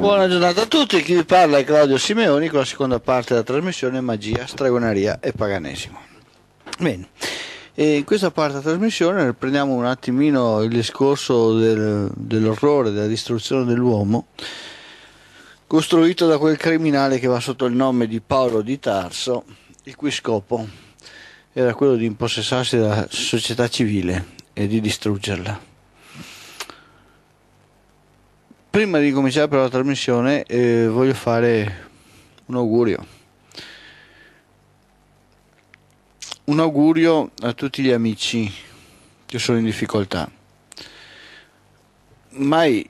Buona giornata a tutti, chi vi parla è Claudio Simeoni con la seconda parte della trasmissione Magia, Stragoneria e Paganesimo. Bene, e in questa parte della trasmissione riprendiamo un attimino il discorso del, dell'orrore, della distruzione dell'uomo costruito da quel criminale che va sotto il nome di Paolo di Tarso, il cui scopo era quello di impossessarsi della società civile e di distruggerla. Prima di cominciare però la trasmissione eh, voglio fare un augurio. Un augurio a tutti gli amici che sono in difficoltà. Mai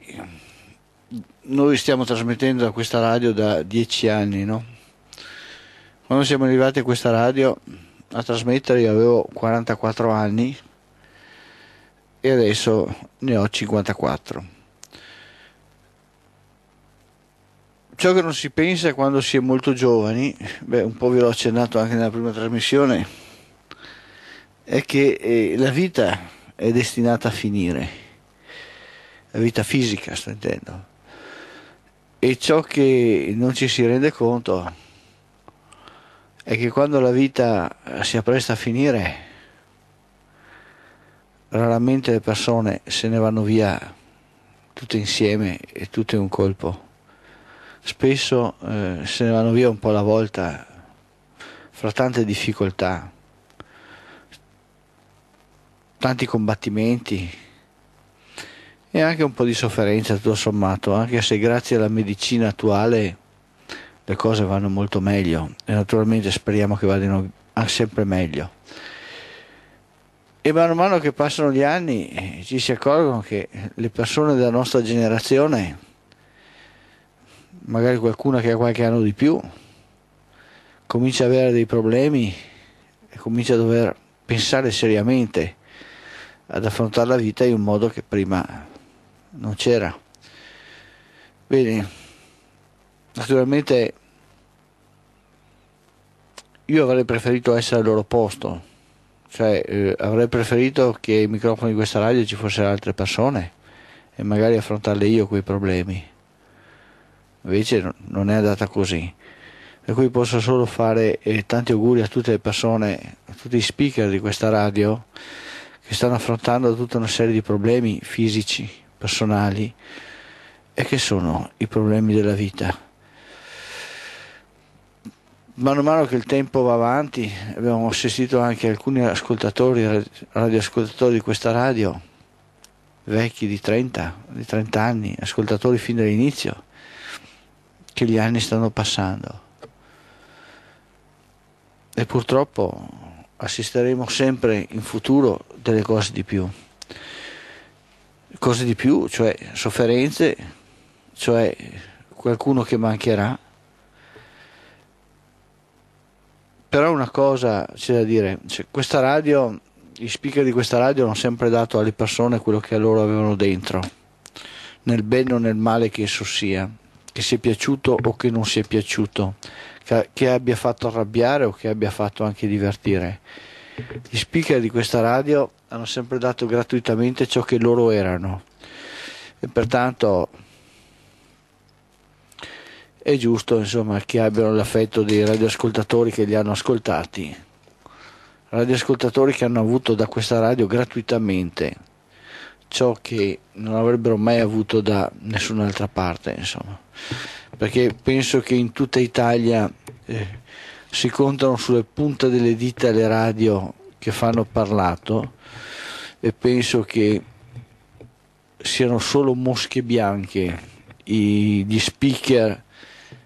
noi stiamo trasmettendo a questa radio da dieci anni, no? Quando siamo arrivati a questa radio a trasmettere io avevo 44 anni e adesso ne ho 54 ciò che non si pensa quando si è molto giovani, beh, un po' ve l'ho accennato anche nella prima trasmissione, è che eh, la vita è destinata a finire, la vita fisica sto intendo, e ciò che non ci si rende conto è che quando la vita eh, si appresta a finire, raramente le persone se ne vanno via tutte insieme e tutte in un colpo spesso eh, se ne vanno via un po' alla volta fra tante difficoltà, tanti combattimenti e anche un po' di sofferenza tutto sommato, anche se grazie alla medicina attuale le cose vanno molto meglio e naturalmente speriamo che vadano sempre meglio. E man mano che passano gli anni ci si accorgono che le persone della nostra generazione magari qualcuno che ha qualche anno di più, comincia ad avere dei problemi e comincia a dover pensare seriamente ad affrontare la vita in un modo che prima non c'era. Bene, naturalmente io avrei preferito essere al loro posto, cioè eh, avrei preferito che ai microfoni di questa radio ci fossero altre persone e magari affrontarle io quei problemi invece non è andata così. Per cui posso solo fare eh, tanti auguri a tutte le persone, a tutti gli speaker di questa radio che stanno affrontando tutta una serie di problemi fisici, personali e che sono i problemi della vita mano a mano che il tempo va avanti, abbiamo assistito anche alcuni ascoltatori, radioascoltatori di questa radio, vecchi di 30, di 30 anni, ascoltatori fin dall'inizio, che gli anni stanno passando e purtroppo assisteremo sempre in futuro delle cose di più cose di più cioè sofferenze cioè qualcuno che mancherà però una cosa c'è da dire cioè, questa radio gli speaker di questa radio hanno sempre dato alle persone quello che loro avevano dentro nel bene o nel male che esso sia che sia piaciuto o che non sia piaciuto, che, che abbia fatto arrabbiare o che abbia fatto anche divertire. Gli speaker di questa radio hanno sempre dato gratuitamente ciò che loro erano e pertanto è giusto insomma, che abbiano l'affetto dei radioascoltatori che li hanno ascoltati radioascoltatori che hanno avuto da questa radio gratuitamente ciò che non avrebbero mai avuto da nessun'altra parte, insomma. Perché penso che in tutta Italia eh, si contano sulle punte delle dita le radio che fanno parlato e penso che siano solo mosche bianche i, gli speaker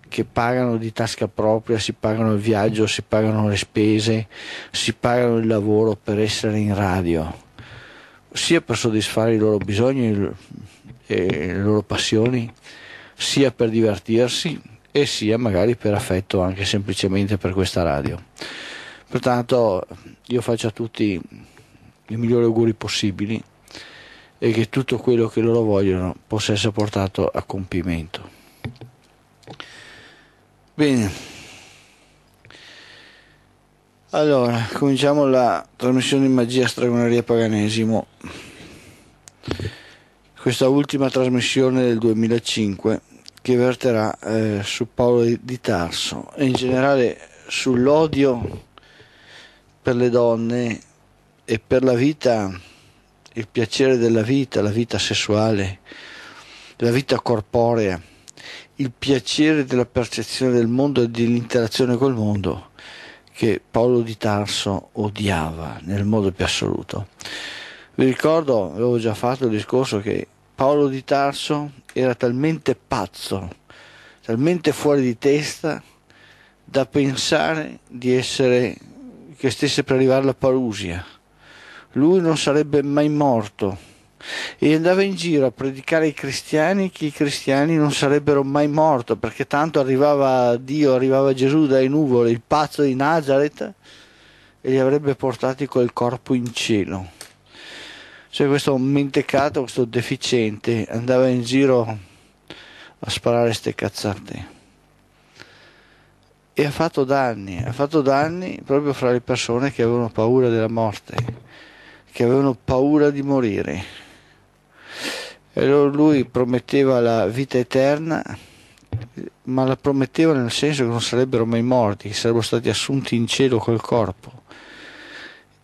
che pagano di tasca propria, si pagano il viaggio, si pagano le spese, si pagano il lavoro per essere in radio sia per soddisfare i loro bisogni e le loro passioni, sia per divertirsi e sia magari per affetto anche semplicemente per questa radio. Pertanto io faccio a tutti i migliori auguri possibili e che tutto quello che loro vogliono possa essere portato a compimento. Bene. Allora, cominciamo la trasmissione di magia, stragoneria paganesimo. Questa ultima trasmissione del 2005 che verterà eh, su Paolo di Tarso e in generale sull'odio per le donne e per la vita, il piacere della vita, la vita sessuale, la vita corporea, il piacere della percezione del mondo e dell'interazione col mondo che Paolo di Tarso odiava nel modo più assoluto. Vi ricordo, avevo già fatto il discorso che Paolo di Tarso era talmente pazzo, talmente fuori di testa, da pensare di essere, che stesse per arrivare la parusia. Lui non sarebbe mai morto e andava in giro a predicare ai cristiani che i cristiani non sarebbero mai morti perché tanto arrivava Dio, arrivava Gesù dalle nuvole, il pazzo di Nazareth e li avrebbe portati col corpo in cielo. Cioè questo mentecato, questo deficiente andava in giro a sparare ste cazzate e ha fatto danni, ha fatto danni proprio fra le persone che avevano paura della morte, che avevano paura di morire. E allora lui prometteva la vita eterna, ma la prometteva nel senso che non sarebbero mai morti, che sarebbero stati assunti in cielo col corpo.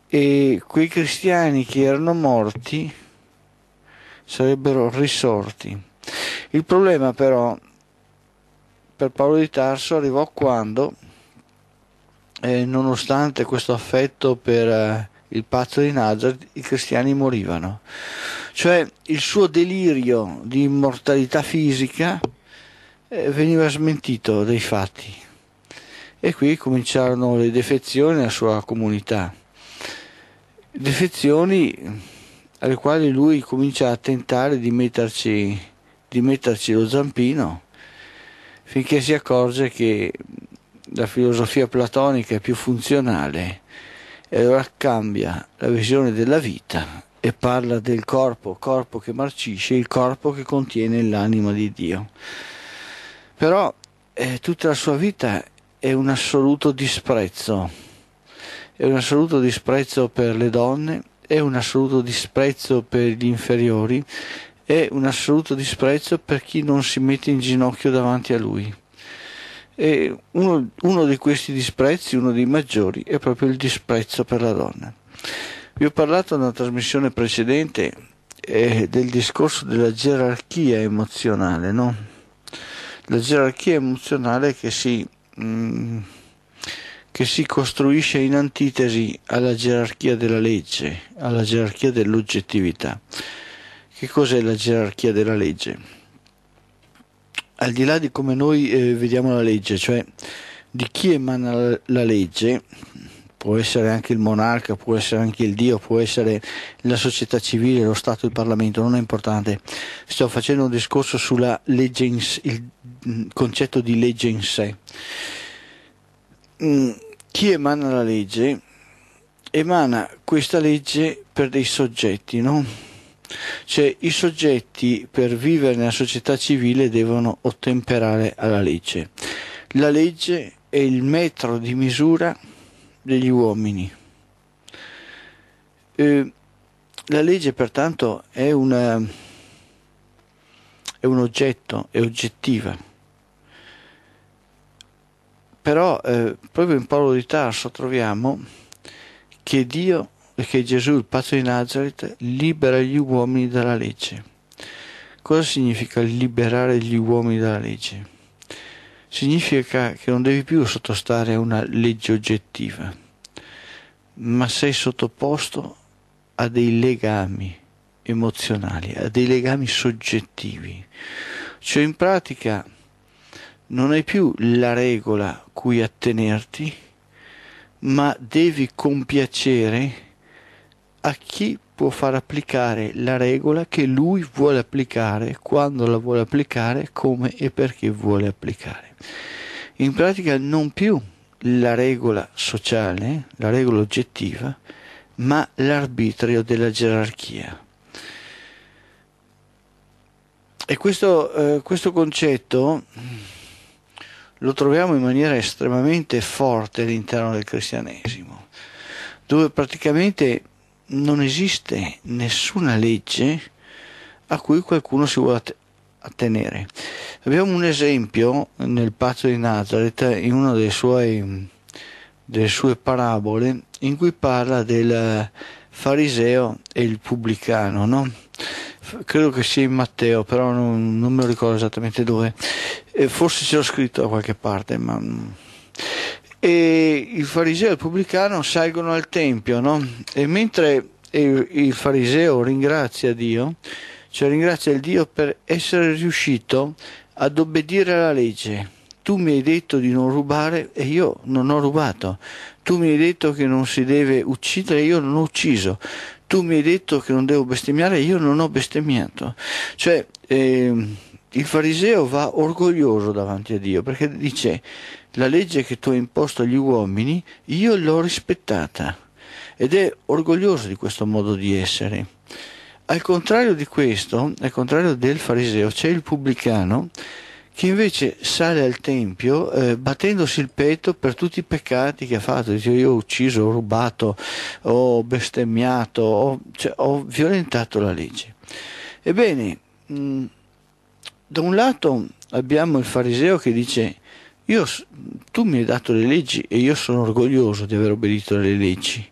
E quei cristiani che erano morti sarebbero risorti. Il problema però per Paolo di Tarso arrivò quando, eh, nonostante questo affetto per eh, il patto di Nazareth, i cristiani morivano cioè il suo delirio di immortalità fisica eh, veniva smentito dai fatti e qui cominciarono le defezioni alla sua comunità, defezioni alle quali lui comincia a tentare di metterci, di metterci lo zampino finché si accorge che la filosofia platonica è più funzionale e allora cambia la visione della vita e parla del corpo, corpo che marcisce, il corpo che contiene l'anima di Dio. Però eh, tutta la sua vita è un assoluto disprezzo, è un assoluto disprezzo per le donne, è un assoluto disprezzo per gli inferiori, è un assoluto disprezzo per chi non si mette in ginocchio davanti a lui. E uno, uno di questi disprezzi, uno dei maggiori, è proprio il disprezzo per la donna. Vi ho parlato nella trasmissione precedente eh, del discorso della gerarchia emozionale, no? La gerarchia emozionale che si, mh, mm, che si costruisce in antitesi alla gerarchia della legge, alla gerarchia dell'oggettività. Che cos'è la gerarchia della legge? Al di là di come noi eh, vediamo la legge, cioè di chi emana la legge, può essere anche il monarca, può essere anche il Dio, può essere la società civile, lo Stato, il Parlamento, non è importante. Sto facendo un discorso sulla legge in, il mm, concetto di legge in sé. Mm, chi emana la legge emana questa legge per dei soggetti, no? Cioè i soggetti per vivere nella società civile devono ottemperare alla legge. La legge è il metro di misura degli uomini. Eh, la legge pertanto è, una, è un oggetto, è oggettiva. Però eh, proprio in Paolo di Tarso troviamo che Dio, che Gesù, il patto di Nazareth, libera gli uomini dalla legge. Cosa significa liberare gli uomini dalla legge? significa che non devi più sottostare a una legge oggettiva, ma sei sottoposto a dei legami emozionali, a dei legami soggettivi. Cioè in pratica non hai più la regola cui attenerti, ma devi compiacere a chi può far applicare la regola che lui vuole applicare, quando la vuole applicare, come e perché vuole applicare. In pratica non più la regola sociale, la regola oggettiva, ma l'arbitrio della gerarchia. E questo, eh, questo concetto lo troviamo in maniera estremamente forte all'interno del cristianesimo, dove praticamente non esiste nessuna legge a cui qualcuno si vuole attenere. Abbiamo un esempio nel patto di Nazareth, in una delle sue, delle sue parabole, in cui parla del fariseo e il pubblicano, no? credo che sia in Matteo, però non, non me lo ricordo esattamente dove, e forse ce l'ho scritto da qualche parte, ma e il fariseo e il pubblicano salgono al Tempio, no? E mentre il fariseo ringrazia Dio, cioè ringrazia il Dio per essere riuscito ad obbedire alla legge. Tu mi hai detto di non rubare e io non ho rubato. Tu mi hai detto che non si deve uccidere e io non ho ucciso. Tu mi hai detto che non devo bestemmiare e io non ho bestemmiato. Cioè, eh, il fariseo va orgoglioso davanti a Dio perché dice la legge che tu hai imposto agli uomini, io l'ho rispettata ed è orgoglioso di questo modo di essere. Al contrario di questo, al contrario del fariseo, c'è il pubblicano che invece sale al tempio eh, battendosi il petto per tutti i peccati che ha fatto, dice io ho ucciso, ho rubato, ho bestemmiato, ho, cioè, ho violentato la legge. Ebbene, mh, mm, da un lato abbiamo il fariseo che dice io, tu mi hai dato le leggi e io sono orgoglioso di aver obbedito alle leggi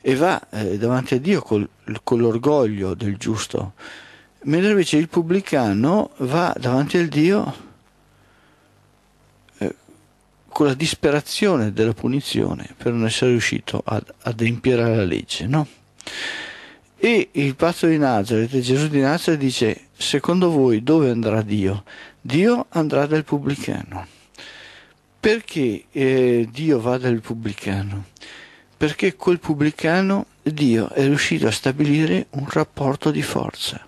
e va eh, davanti a Dio col, con l'orgoglio del giusto, mentre invece il pubblicano va davanti al Dio eh, con la disperazione della punizione per non essere riuscito ad adempiere alla legge, no? E il patto di Nazareth, Gesù di Nazareth dice, secondo voi dove andrà Dio? Dio andrà dal pubblicano. Perché eh, Dio va dal pubblicano? Perché col pubblicano Dio è riuscito a stabilire un rapporto di forza,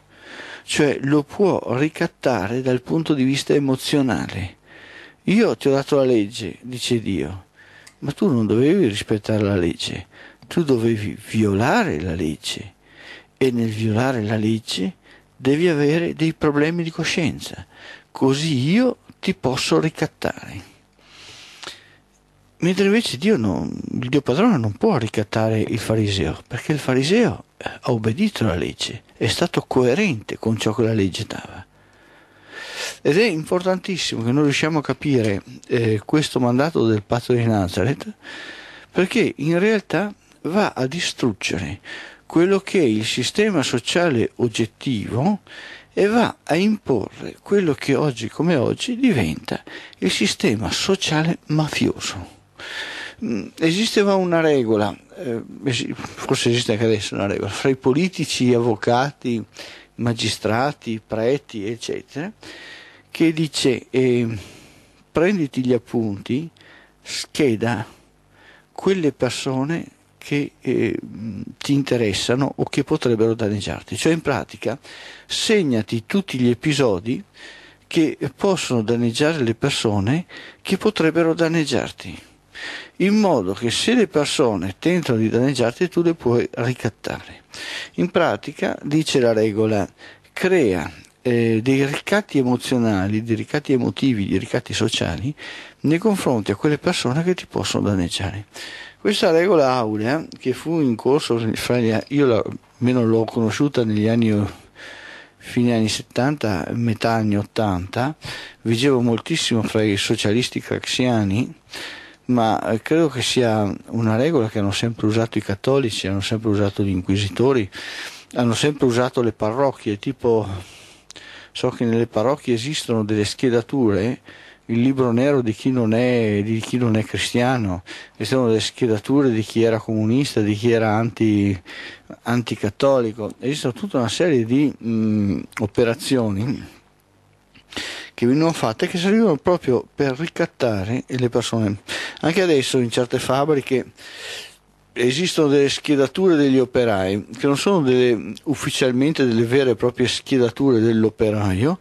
cioè lo può ricattare dal punto di vista emozionale. Io ti ho dato la legge, dice Dio, ma tu non dovevi rispettare la legge, tu dovevi violare la legge e nel violare la legge devi avere dei problemi di coscienza, così io ti posso ricattare. Mentre invece Dio non, il Dio padrone non può ricattare il fariseo, perché il fariseo eh, ha obbedito alla legge, è stato coerente con ciò che la legge dava. Ed è importantissimo che noi riusciamo a capire eh, questo mandato del patto di Nazareth, perché in realtà va a distruggere quello che è il sistema sociale oggettivo e va a imporre quello che oggi come oggi diventa il sistema sociale mafioso. Mm, esisteva una regola, eh, forse esiste anche adesso una regola, fra i politici, avvocati, magistrati, preti, eccetera, che dice eh, prenditi gli appunti, scheda quelle persone che eh, ti interessano o che potrebbero danneggiarti. Cioè in pratica segnati tutti gli episodi che possono danneggiare le persone che potrebbero danneggiarti in modo che se le persone tentano di danneggiarti tu le puoi ricattare. In pratica, dice la regola, crea eh, dei ricatti emozionali, dei ricatti emotivi, dei ricatti sociali nei confronti a quelle persone che ti possono danneggiare. Questa regola aurea, che fu in corso, io la, almeno l'ho conosciuta negli anni fine anni 70, metà anni 80, vigevo moltissimo fra i socialisti craxiani ma eh, credo che sia una regola che hanno sempre usato i cattolici, hanno sempre usato gli inquisitori, hanno sempre usato le parrocchie, tipo so che nelle parrocchie esistono delle schedature, il libro nero di chi non è, di chi non è cristiano, esistono delle schedature di chi era comunista, di chi era anti, anticattolico, esistono tutta una serie di mh, mm, operazioni che venivano fatte che servivano proprio per ricattare le persone. Anche adesso in certe fabbriche esistono delle schedature degli operai che non sono delle, ufficialmente delle vere e proprie schedature dell'operaio,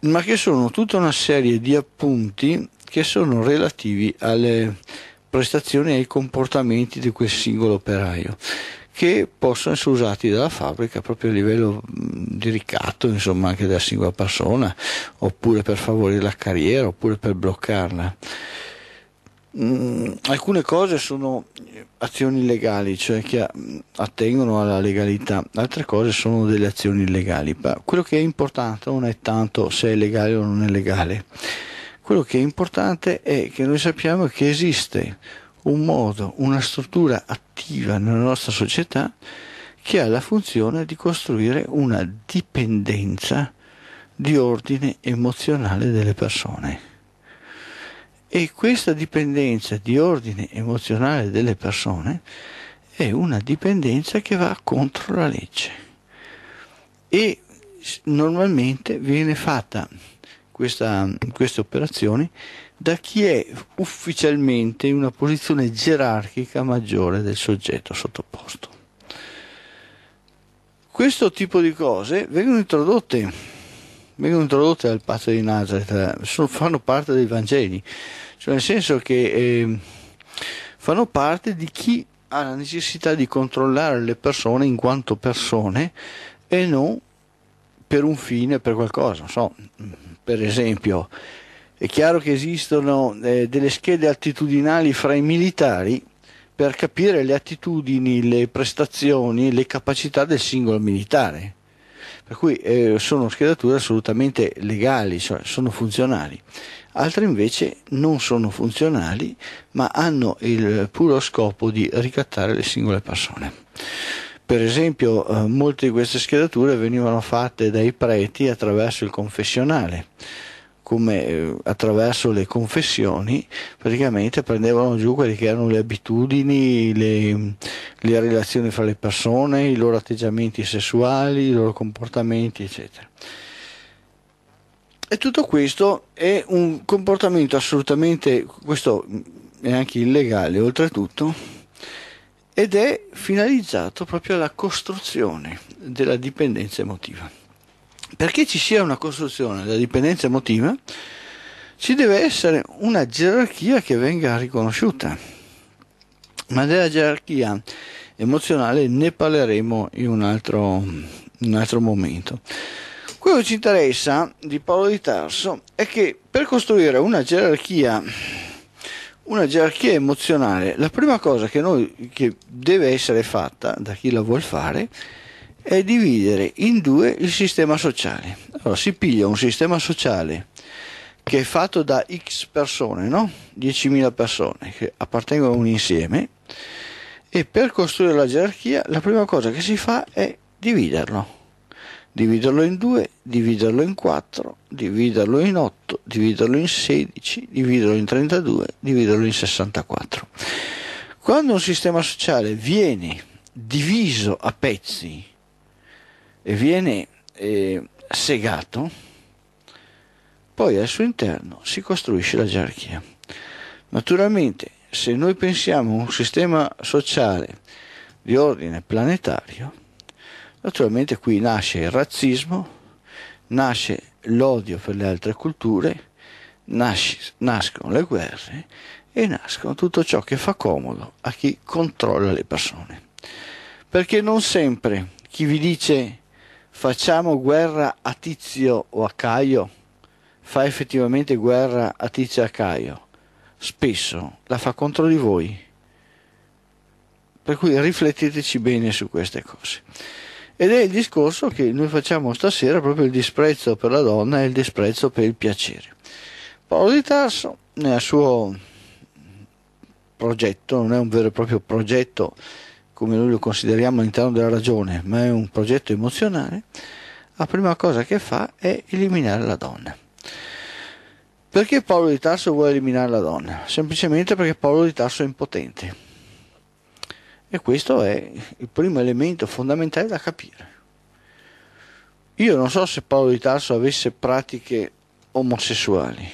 ma che sono tutta una serie di appunti che sono relativi alle prestazioni e ai comportamenti di quel singolo operaio che possono essere usati dalla fabbrica proprio a livello mm, di ricatto, insomma anche della singola persona, oppure per favorire la carriera, oppure per bloccarla. Mm, alcune cose sono azioni legali, cioè che mm, attengono alla legalità, altre cose sono delle azioni illegali. Ma quello che è importante non è tanto se è legale o non è legale, quello che è importante è che noi sappiamo che esiste un modo, una struttura attiva nella nostra società che ha la funzione di costruire una dipendenza di ordine emozionale delle persone. E questa dipendenza di ordine emozionale delle persone è una dipendenza che va contro la legge e normalmente viene fatta questa, queste operazioni da chi è ufficialmente in una posizione gerarchica maggiore del soggetto sottoposto. Questo tipo di cose vengono introdotte, vengono introdotte dal patto di Nazareth, sono, fanno parte dei Vangeli, cioè nel senso che eh, fanno parte di chi ha la necessità di controllare le persone in quanto persone e non per un fine, per qualcosa. So, per esempio, è chiaro che esistono eh, delle schede attitudinali fra i militari per capire le attitudini, le prestazioni, le capacità del singolo militare. Per cui eh, sono schedature assolutamente legali, cioè sono funzionali. Altre invece non sono funzionali, ma hanno il puro scopo di ricattare le singole persone. Per esempio, eh, molte di queste schedature venivano fatte dai preti attraverso il confessionale come eh, attraverso le confessioni praticamente prendevano giù quelle che erano le abitudini, le, le relazioni fra le persone, i loro atteggiamenti sessuali, i loro comportamenti, eccetera. E tutto questo è un comportamento assolutamente, questo è anche illegale oltretutto, ed è finalizzato proprio alla costruzione della dipendenza emotiva perché ci sia una costruzione della dipendenza emotiva, ci deve essere una gerarchia che venga riconosciuta. Ma della gerarchia emozionale ne parleremo in un altro, un altro momento. Quello che ci interessa di Paolo di Tarso è che per costruire una gerarchia, una gerarchia emozionale, la prima cosa che, noi, che deve essere fatta da chi la vuole fare è è dividere in due il sistema sociale. Allora si piglia un sistema sociale che è fatto da x persone, no? 10.000 persone che appartengono a un insieme e per costruire la gerarchia la prima cosa che si fa è dividerlo. Dividerlo in due, dividerlo in quattro, dividerlo in otto, dividerlo in 16, dividerlo in 32, dividerlo in 64. Quando un sistema sociale viene diviso a pezzi e viene eh, segato, poi al suo interno si costruisce la gerarchia. Naturalmente, se noi pensiamo a un sistema sociale di ordine planetario, naturalmente qui nasce il razzismo, nasce l'odio per le altre culture, nasce, nascono le guerre e nascono tutto ciò che fa comodo a chi controlla le persone. Perché non sempre chi vi dice facciamo guerra a Tizio o a Caio? Fa effettivamente guerra a Tizio e a Caio? Spesso la fa contro di voi. Per cui rifletteteci bene su queste cose. Ed è il discorso che noi facciamo stasera, proprio il disprezzo per la donna e il disprezzo per il piacere. Paolo di Tarso, nel suo progetto, non è un vero e proprio progetto, come noi lo consideriamo all'interno della ragione, ma è un progetto emozionale, la prima cosa che fa è eliminare la donna. Perché Paolo di Tarso vuole eliminare la donna? Semplicemente perché Paolo di Tarso è impotente. E questo è il primo elemento fondamentale da capire. Io non so se Paolo di Tarso avesse pratiche omosessuali,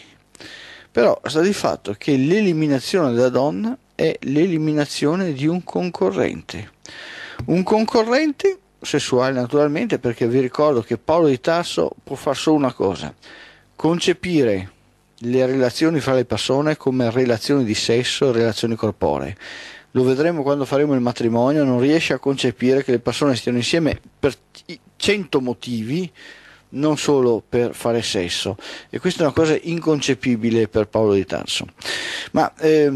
però sta di fatto che l'eliminazione della donna è l'eliminazione di un concorrente. Un concorrente sessuale naturalmente perché vi ricordo che Paolo di Tasso può fare solo una cosa, concepire le relazioni fra le persone come relazioni di sesso e relazioni corporee. Lo vedremo quando faremo il matrimonio, non riesce a concepire che le persone stiano insieme per cento motivi, non solo per fare sesso. E questa è una cosa inconcepibile per Paolo di Tarso. Ma eh,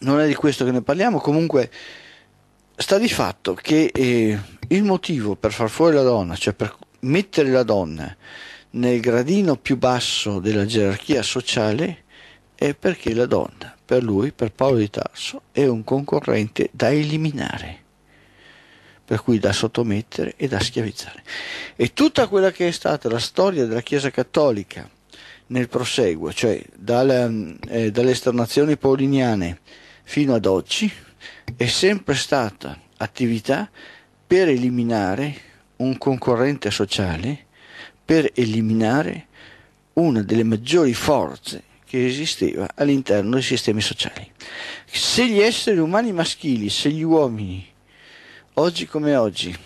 non è di questo che ne parliamo, comunque sta di fatto che eh, il motivo per far fuori la donna, cioè per mettere la donna nel gradino più basso della gerarchia sociale, è perché la donna, per lui, per Paolo di Tarso, è un concorrente da eliminare, per cui da sottomettere e da schiavizzare. E tutta quella che è stata la storia della Chiesa Cattolica nel proseguo, cioè dal, eh, dalle esternazioni pauliniane, fino ad oggi è sempre stata attività per eliminare un concorrente sociale, per eliminare una delle maggiori forze che esisteva all'interno dei sistemi sociali. Se gli esseri umani maschili, se gli uomini, oggi come oggi,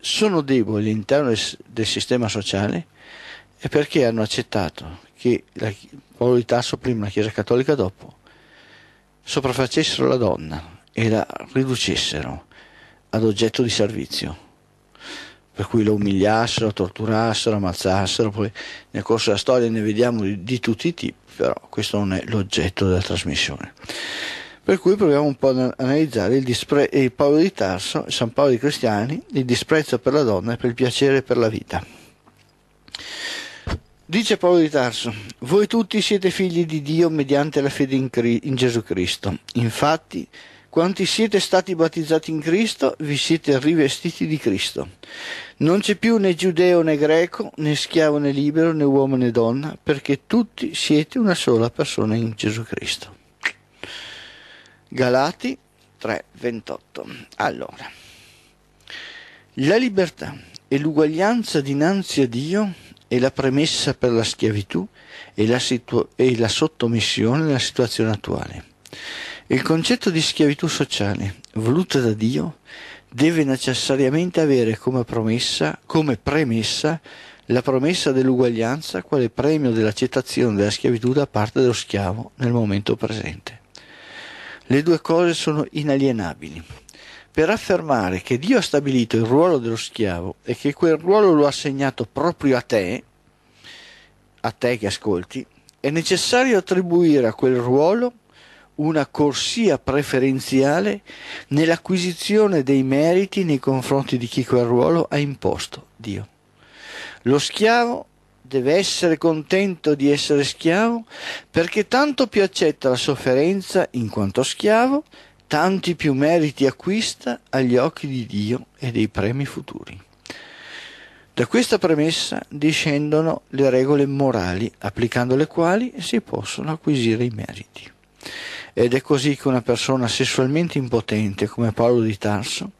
sono deboli all'interno del sistema sociale, è perché hanno accettato che la, poi il la Chiesa Cattolica dopo, sopraffacessero la donna e la riducessero ad oggetto di servizio, per cui la umiliassero, torturassero, ammazzassero, poi nel corso della storia ne vediamo di, di tutti i tipi, però questo non è l'oggetto della trasmissione. Per cui proviamo un po' ad analizzare il, dispre- il Paolo di Tarso, San Paolo di Cristiani, il disprezzo per la donna e per il piacere per la vita. Dice Paolo di Tarso, voi tutti siete figli di Dio mediante la fede in, Cri- in Gesù Cristo. Infatti, quanti siete stati battezzati in Cristo, vi siete rivestiti di Cristo. Non c'è più né giudeo né greco, né schiavo né libero, né uomo né donna, perché tutti siete una sola persona in Gesù Cristo. Galati 3:28. Allora, la libertà e l'uguaglianza dinanzi a Dio è la premessa per la schiavitù e la, situ- e la sottomissione nella situazione attuale. Il concetto di schiavitù sociale, voluto da Dio, deve necessariamente avere come, promessa, come premessa la promessa dell'uguaglianza quale premio dell'accettazione della schiavitù da parte dello schiavo nel momento presente. Le due cose sono inalienabili per affermare che Dio ha stabilito il ruolo dello schiavo e che quel ruolo lo ha assegnato proprio a te, a te che ascolti, è necessario attribuire a quel ruolo una corsia preferenziale nell'acquisizione dei meriti nei confronti di chi quel ruolo ha imposto Dio. Lo schiavo deve essere contento di essere schiavo perché tanto più accetta la sofferenza in quanto schiavo tanti più meriti acquista agli occhi di Dio e dei premi futuri. Da questa premessa discendono le regole morali, applicando le quali si possono acquisire i meriti. Ed è così che una persona sessualmente impotente come Paolo di Tarso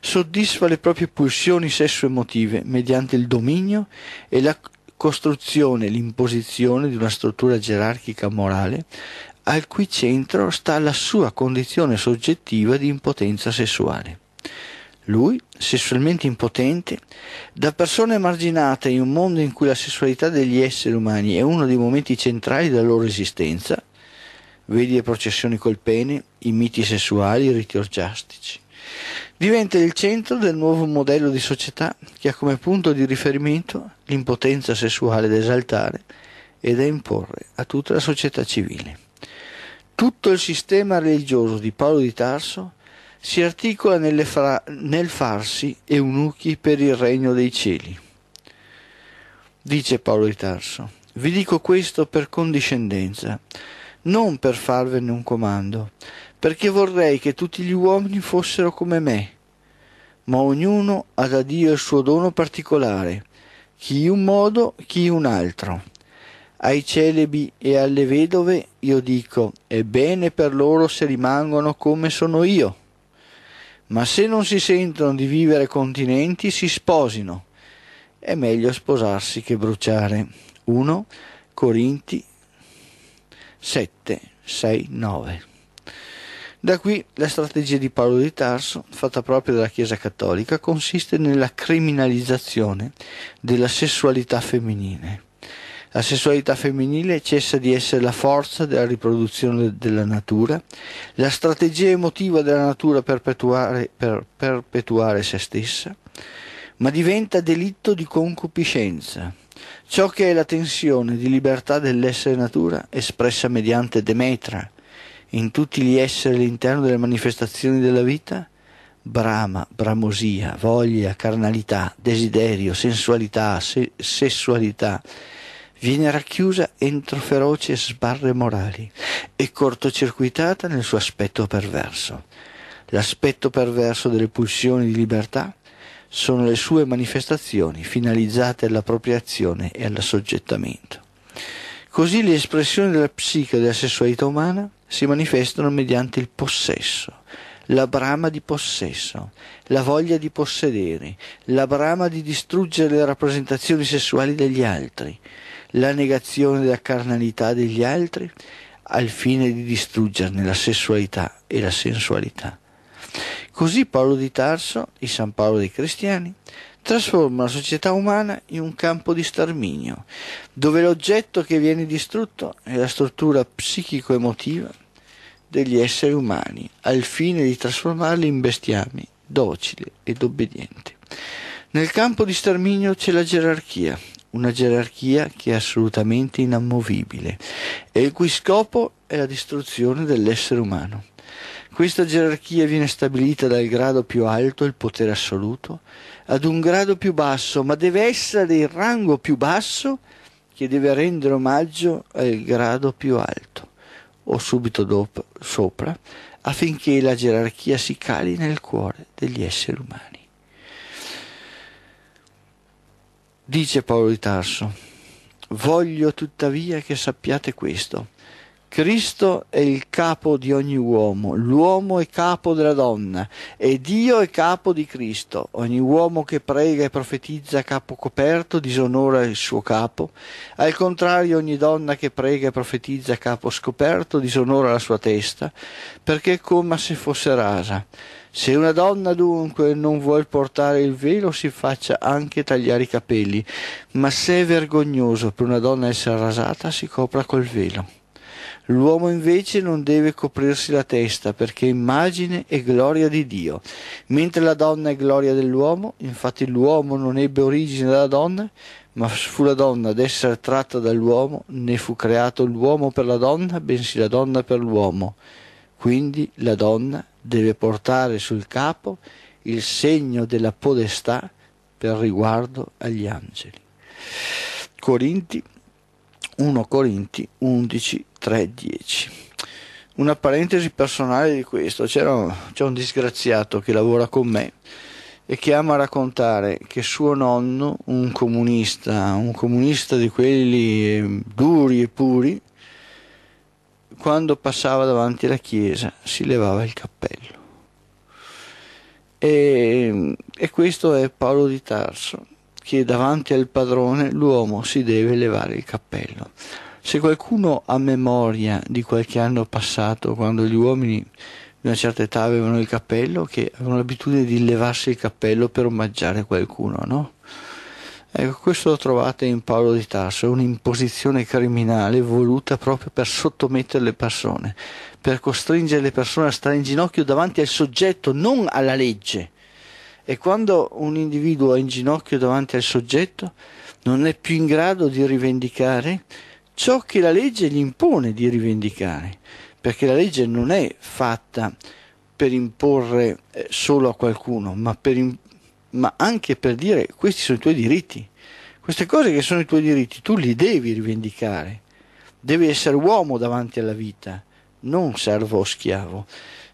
soddisfa le proprie pulsioni sesso-emotive mediante il dominio e la costruzione e l'imposizione di una struttura gerarchica morale al cui centro sta la sua condizione soggettiva di impotenza sessuale. Lui, sessualmente impotente, da persona emarginata in un mondo in cui la sessualità degli esseri umani è uno dei momenti centrali della loro esistenza, vedi le processioni col pene, i miti sessuali, i riti orgiastici, diventa il centro del nuovo modello di società che ha come punto di riferimento l'impotenza sessuale da esaltare e da imporre a tutta la società civile. Tutto il sistema religioso di Paolo di Tarso si articola fra- nel farsi eunuchi per il regno dei cieli. Dice Paolo di Tarso, vi dico questo per condiscendenza, non per farvene un comando, perché vorrei che tutti gli uomini fossero come me, ma ognuno ha da Dio il suo dono particolare, chi un modo, chi un altro. Ai celibi e alle vedove io dico, è bene per loro se rimangono come sono io. Ma se non si sentono di vivere continenti, si sposino. È meglio sposarsi che bruciare. 1 Corinti 7, 6, 9. Da qui la strategia di Paolo di Tarso, fatta proprio dalla Chiesa Cattolica, consiste nella criminalizzazione della sessualità femminile. La sessualità femminile cessa di essere la forza della riproduzione della natura, la strategia emotiva della natura perpetuare, per perpetuare se stessa, ma diventa delitto di concupiscenza, ciò che è la tensione di libertà dell'essere natura espressa mediante Demetra in tutti gli esseri all'interno delle manifestazioni della vita, brama, bramosia, voglia, carnalità, desiderio, sensualità, se sessualità, viene racchiusa entro feroci sbarre morali e cortocircuitata nel suo aspetto perverso. L'aspetto perverso delle pulsioni di libertà sono le sue manifestazioni finalizzate all'appropriazione e all'assoggettamento. Così le espressioni della psiche e della sessualità umana si manifestano mediante il possesso, la brama di possesso, la voglia di possedere, la brama di distruggere le rappresentazioni sessuali degli altri, la negazione della carnalità degli altri al fine di distruggerne la sessualità e la sensualità. Così Paolo di Tarso, il San Paolo dei cristiani, trasforma la società umana in un campo di sterminio, dove l'oggetto che viene distrutto è la struttura psichico-emotiva degli esseri umani, al fine di trasformarli in bestiami, docili ed obbedienti. Nel campo di sterminio c'è la gerarchia, una gerarchia che è assolutamente inammovibile e il cui scopo è la distruzione dell'essere umano. Questa gerarchia viene stabilita dal grado più alto, il potere assoluto, ad un grado più basso, ma deve essere il rango più basso che deve rendere omaggio al grado più alto, o subito dopo, sopra, affinché la gerarchia si cali nel cuore degli esseri umani. Dice Paolo di Tarso, voglio tuttavia che sappiate questo. Cristo è il capo di ogni uomo, l'uomo è capo della donna e Dio è capo di Cristo. Ogni uomo che prega e profetizza a capo coperto disonora il suo capo, al contrario ogni donna che prega e profetizza a capo scoperto disonora la sua testa, perché è come se fosse rasa. Se una donna dunque non vuol portare il velo si faccia anche tagliare i capelli, ma se è vergognoso per una donna essere rasata si copra col velo. L'uomo invece non deve coprirsi la testa perché è immagine e gloria di Dio, mentre la donna è gloria dell'uomo, infatti l'uomo non ebbe origine dalla donna, ma fu la donna ad essere tratta dall'uomo, né fu creato l'uomo per la donna, bensì la donna per l'uomo. Quindi la donna deve portare sul capo il segno della podestà per riguardo agli angeli. Corinti 1 Corinti 11 3 10 una parentesi personale di questo c'è c'è un disgraziato che lavora con me e che ama raccontare che suo nonno un comunista un comunista di quelli eh, duri e puri quando passava davanti alla chiesa si levava il cappello. E, e questo è Paolo di Tarso, che davanti al padrone l'uomo si deve levare il cappello. Se qualcuno ha memoria di qualche anno passato, quando gli uomini di una certa età avevano il cappello, che avevano l'abitudine di levarsi il cappello per omaggiare qualcuno, no? Ecco, questo lo trovate in Paolo di Tarso, è un'imposizione criminale voluta proprio per sottomettere le persone, per costringere le persone a stare in ginocchio davanti al soggetto, non alla legge. E quando un individuo è in ginocchio davanti al soggetto, non è più in grado di rivendicare ciò che la legge gli impone di rivendicare, perché la legge non è fatta per imporre eh, solo a qualcuno, ma per, imporre ma anche per dire questi sono i tuoi diritti. Queste cose che sono i tuoi diritti, tu li devi rivendicare. Devi essere uomo davanti alla vita, non servo o schiavo.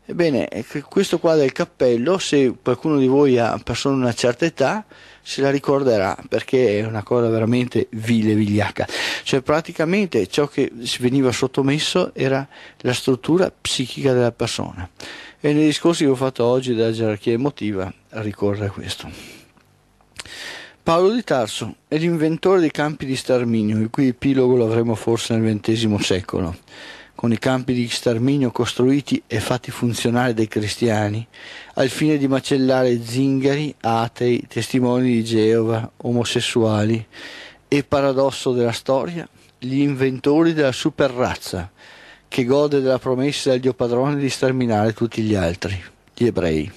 Ebbene, questo qua del cappello, se qualcuno di voi ha persone di una certa età, se la ricorderà perché è una cosa veramente vile vigliacca. Cioè, praticamente ciò che veniva sottomesso era la struttura psichica della persona. E nei discorsi che ho fatto oggi della gerarchia emotiva ricorre a questo. Paolo di Tarso è l'inventore dei campi di sterminio, il cui epilogo lo avremo forse nel XX secolo, con i campi di sterminio costruiti e fatti funzionali dai cristiani, al fine di macellare zingari, atei, testimoni di Geova, omosessuali e, paradosso della storia, gli inventori della superrazza, che gode della promessa del Dio padrone di sterminare tutti gli altri, gli ebrei.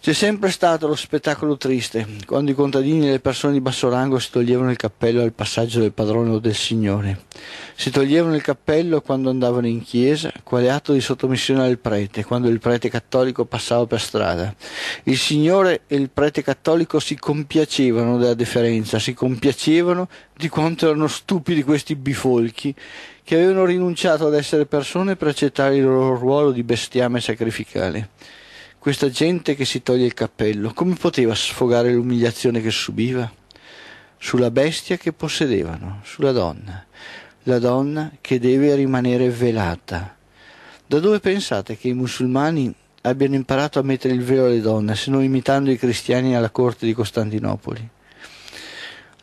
C'è sempre stato lo spettacolo triste, quando i contadini e le persone di basso rango si toglievano il cappello al passaggio del padrone o del signore. Si toglievano il cappello quando andavano in chiesa, quale atto di sottomissione al prete, quando il prete cattolico passava per strada. Il signore e il prete cattolico si compiacevano della deferenza, si compiacevano di quanto erano stupidi questi bifolchi che avevano rinunciato ad essere persone per accettare il loro ruolo di bestiame sacrificale. Questa gente che si toglie il cappello, come poteva sfogare l'umiliazione che subiva? Sulla bestia che possedevano, sulla donna, la donna che deve rimanere velata. Da dove pensate che i musulmani abbiano imparato a mettere il velo alle donne, se non imitando i cristiani alla corte di Costantinopoli?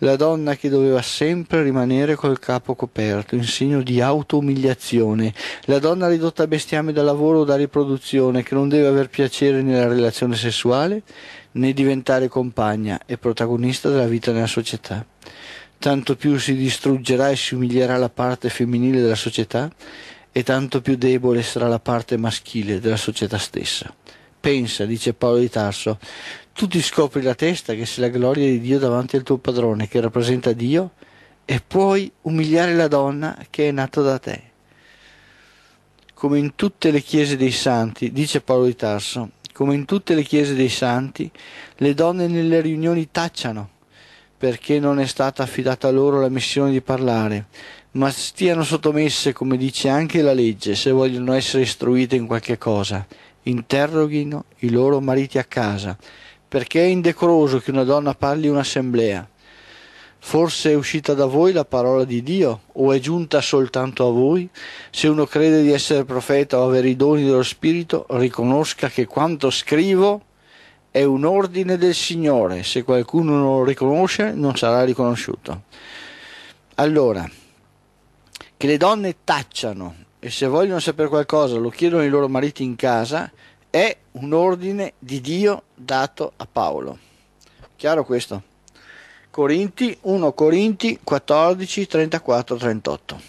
la donna che doveva sempre rimanere col capo coperto, in segno di auto-umiliazione, la donna ridotta a bestiame da lavoro o da riproduzione, che non deve aver piacere nella relazione sessuale, né diventare compagna e protagonista della vita nella società. Tanto più si distruggerà e si umilierà la parte femminile della società, e tanto più debole sarà la parte maschile della società stessa. Pensa, dice Paolo di Tarso, tu ti scopri la testa che sei la gloria di Dio davanti al tuo padrone che rappresenta Dio e puoi umiliare la donna che è nata da te. Come in tutte le chiese dei santi, dice Paolo di Tarso, come in tutte le chiese dei santi, le donne nelle riunioni tacciano, perché non è stata affidata loro la missione di parlare, ma stiano sottomesse, come dice anche la legge, se vogliono essere istruite in qualche cosa, interroghino i loro mariti a casa, perché è indecoroso che una donna parli in un'assemblea. Forse è uscita da voi la parola di Dio o è giunta soltanto a voi? Se uno crede di essere profeta o avere i doni dello Spirito, riconosca che quanto scrivo è un ordine del Signore. Se qualcuno non lo riconosce, non sarà riconosciuto. Allora, che le donne tacciano e se vogliono sapere qualcosa lo chiedono ai loro mariti in casa è un ordine di Dio dato a Paolo. Chiaro questo? Corinti 1 Corinti 14 34 38.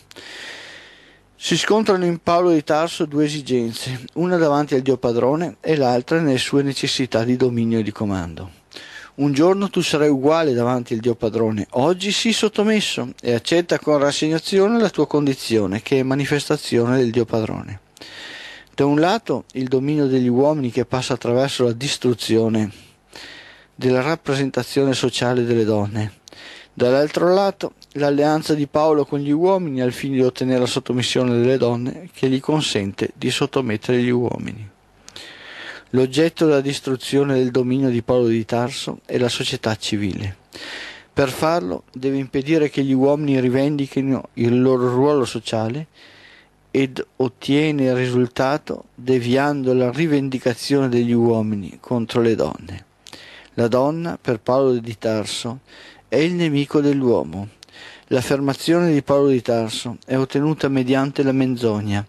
Si scontrano in Paolo di Tarso due esigenze, una davanti al Dio padrone e l'altra nelle sue necessità di dominio e di comando. Un giorno tu sarai uguale davanti al Dio padrone, oggi sii sottomesso e accetta con rassegnazione la tua condizione, che è manifestazione del Dio padrone. Da un lato il dominio degli uomini che passa attraverso la distruzione della rappresentazione sociale delle donne, dall'altro lato l'alleanza di Paolo con gli uomini al fine di ottenere la sottomissione delle donne che gli consente di sottomettere gli uomini. L'oggetto della distruzione del dominio di Paolo di Tarso è la società civile. Per farlo deve impedire che gli uomini rivendichino il loro ruolo sociale ed ottiene il risultato deviando la rivendicazione degli uomini contro le donne. La donna, per Paolo di Tarso, è il nemico dell'uomo. L'affermazione di Paolo di Tarso è ottenuta mediante la menzogna.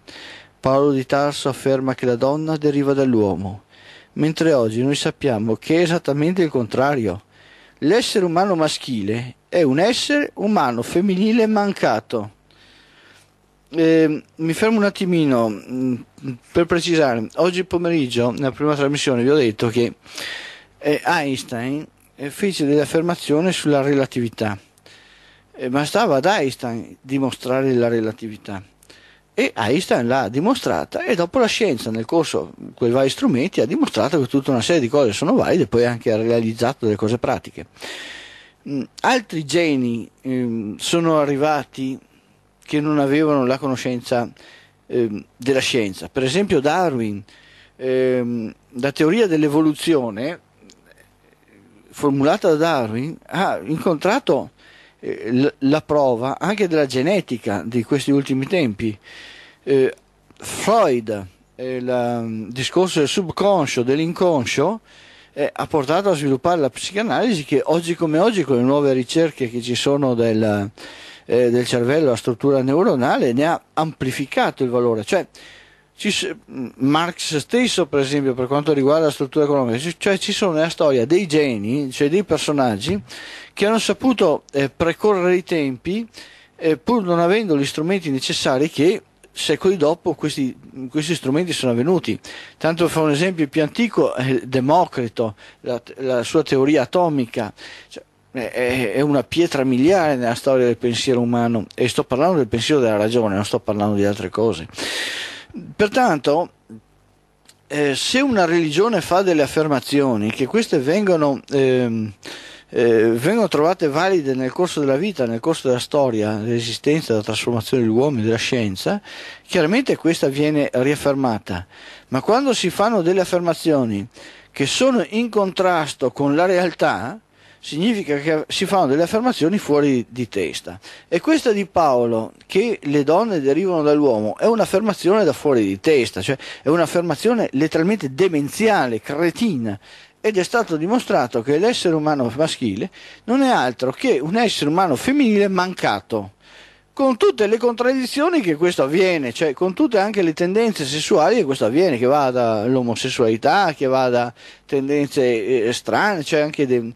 Paolo di Tarso afferma che la donna deriva dall'uomo, mentre oggi noi sappiamo che è esattamente il contrario. L'essere umano maschile è un essere umano femminile mancato eh, mi fermo un attimino mh, mm, per precisare. Oggi pomeriggio, nella prima trasmissione, vi ho detto che eh, Einstein eh, fece delle affermazioni sulla relatività, eh, ma stava ad Einstein dimostrare la relatività. E Einstein l'ha dimostrata e dopo la scienza, nel corso di quei vari strumenti, ha dimostrato che tutta una serie di cose sono valide e poi anche ha realizzato delle cose pratiche. Mh, mm, altri geni ehm, sono arrivati che non avevano la conoscenza eh, della scienza. Per esempio Darwin, eh, la teoria dell'evoluzione formulata da Darwin ha incontrato eh, la prova anche della genetica di questi ultimi tempi. Eh, Freud, il eh, mm, discorso del subconscio, dell'inconscio, eh, ha portato a sviluppare la psicanalisi che oggi come oggi con le nuove ricerche che ci sono del, eh, del cervello, la struttura neuronale, ne ha amplificato il valore. Cioè, ci, mm, Marx stesso, per esempio, per quanto riguarda la struttura economica, cioè ci sono nella storia dei geni, cioè dei personaggi che hanno saputo eh, precorrere i tempi eh, pur non avendo gli strumenti necessari che secoli dopo questi, mm, questi, strumenti sono avvenuti. Tanto fa un esempio più antico, eh, Democrito, la, la, sua teoria atomica. Cioè, eh, è una pietra miliare nella storia del pensiero umano e sto parlando del pensiero della ragione, non sto parlando di altre cose. Pertanto, eh, se una religione fa delle affermazioni, che queste vengono, eh, eh, vengono, trovate valide nel corso della vita, nel corso della storia, dell'esistenza, della trasformazione dell'uomo e della scienza, chiaramente questa viene riaffermata. Ma quando si fanno delle affermazioni che sono in contrasto con la realtà, significa che si fanno delle affermazioni fuori di testa. E questa di Paolo, che le donne derivano dall'uomo, è un'affermazione da fuori di testa, cioè è un'affermazione letteralmente demenziale, cretina. Ed è stato dimostrato che l'essere umano maschile non è altro che un essere umano femminile mancato con tutte le contraddizioni che questo avviene, cioè con tutte anche le tendenze sessuali che questo avviene, che vada dall'omosessualità, che vada da tendenze eh, strane, cioè anche de,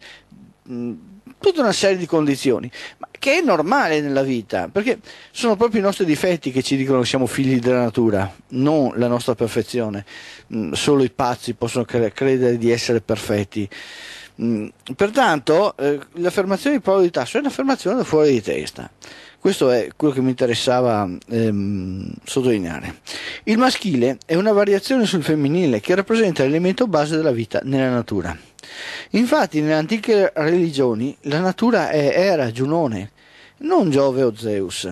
Mm, tutta una serie di condizioni, che è normale nella vita, perché sono proprio i nostri difetti che ci dicono che siamo figli della natura, non la nostra perfezione. Mm, solo i pazzi possono credere di essere perfetti. Mm, pertanto, eh, l'affermazione di Paolo di Tasso è un'affermazione da fuori di testa. Questo è quello che mi interessava ehm, sottolineare. Il maschile è una variazione sul femminile che rappresenta l'elemento base della vita nella natura. Infatti nelle antiche religioni la natura è Era, Giunone, non Giove o Zeus.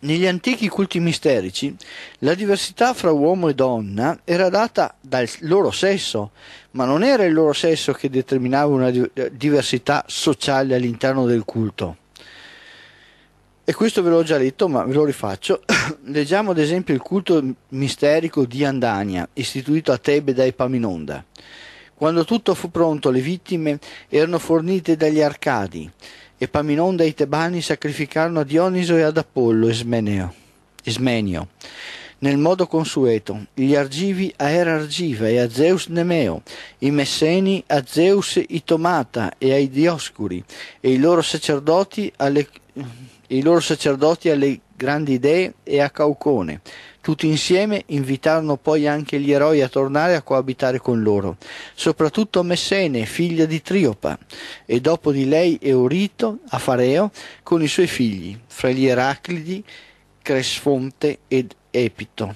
Negli antichi culti misterici la diversità fra uomo e donna era data dal loro sesso, ma non era il loro sesso che determinava una eh, diversità sociale all'interno del culto. E questo ve l'ho già detto, ma ve lo rifaccio. Leggiamo ad esempio il culto misterico di Andania, istituito a Tebe da Epaminonda. Quando tutto fu pronto le vittime erano fornite dagli Arcadi e Paminonda e i Tebani sacrificarono a Dioniso e ad Apollo Ismeneo. Ismenio. Nel modo consueto, gli Argivi a Era Argiva e a Zeus Nemeo, i Messeni a Zeus Itomata e ai Dioscuri, e i loro sacerdoti alle, i loro sacerdoti alle Grandi Dee e a Caucone. Tutti insieme invitarono poi anche gli eroi a tornare a coabitare con loro, soprattutto Messene, figlia di Triopa, e dopo di lei Eurito, a Fareo, con i suoi figli, fra gli Eraclidi, Cresfonte ed Epito.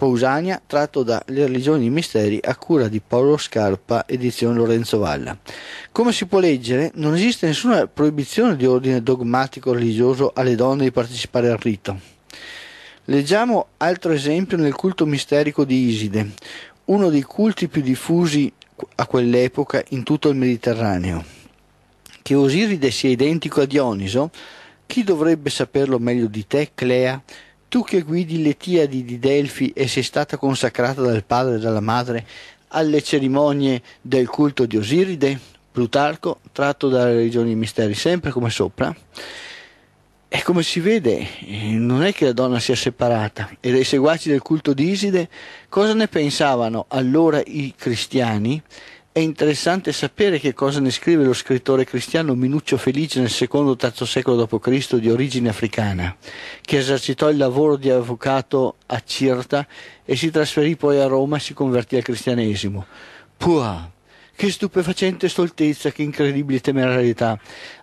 Pausania, tratto da Le religioni e misteri a cura di Paolo Scarpa, edizione Lorenzo Valla. Come si può leggere, non esiste nessuna proibizione di ordine dogmatico religioso alle donne di partecipare al rito. Leggiamo altro esempio nel culto misterico di Iside, uno dei culti più diffusi a quell'epoca in tutto il Mediterraneo. Che Osiride sia identico a Dioniso, chi dovrebbe saperlo meglio di te, Clea? tu che guidi le Tiadi di Delfi e sei stata consacrata dal padre e dalla madre alle cerimonie del culto di Osiride, Plutarco, tratto dalle religioni dei misteri, sempre come sopra. E come si vede, eh, non è che la donna sia separata e dei seguaci del culto di Iside, cosa ne pensavano allora i cristiani? È interessante sapere che cosa ne scrive lo scrittore cristiano Minuccio Felice nel secondo o terzo secolo d.C. di origine africana, che esercitò il lavoro di avvocato a Cirta e si trasferì poi a Roma e si convertì al cristianesimo. Puah! Che stupefacente stoltezza, che incredibile temerarietà.